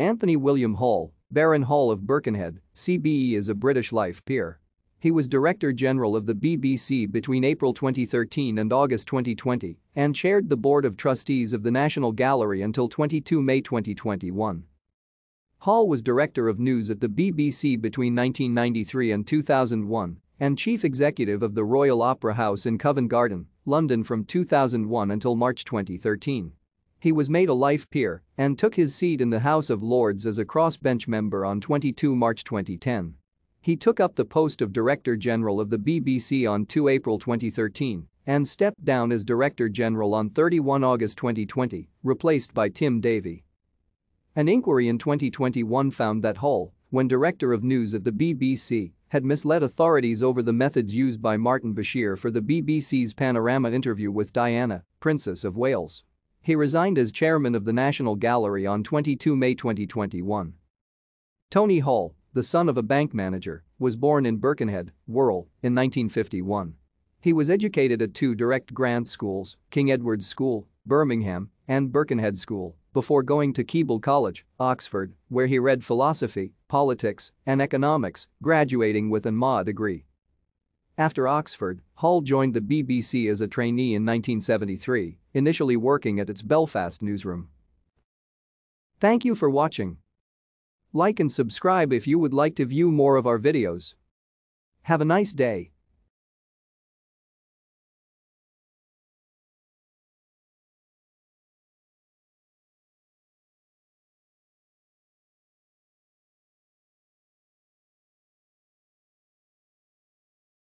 Anthony William Hall, Baron Hall of Birkenhead, CBE is a British life peer. He was Director General of the BBC between April 2013 and August 2020 and chaired the Board of Trustees of the National Gallery until 22 May 2021. Hall was Director of News at the BBC between 1993 and 2001 and Chief Executive of the Royal Opera House in Covent Garden, London from 2001 until March 2013. He was made a life peer and took his seat in the House of Lords as a crossbench member on 22 March 2010. He took up the post of Director General of the BBC on 2 April 2013 and stepped down as Director General on 31 August 2020, replaced by Tim Davey. An inquiry in 2021 found that Hull, when Director of News at the BBC, had misled authorities over the methods used by Martin Bashir for the BBC's Panorama interview with Diana, Princess of Wales. He resigned as chairman of the National Gallery on 22 May 2021. Tony Hall, the son of a bank manager, was born in Birkenhead, Wirral, in 1951. He was educated at two direct grant schools, King Edward's School, Birmingham, and Birkenhead School, before going to Keble College, Oxford, where he read philosophy, politics, and economics, graduating with an MA degree. After Oxford, Hall joined the BBC as a trainee in 1973, initially working at its Belfast newsroom. Thank you for watching. Like and subscribe if you would like to view more of our videos. Have a nice day.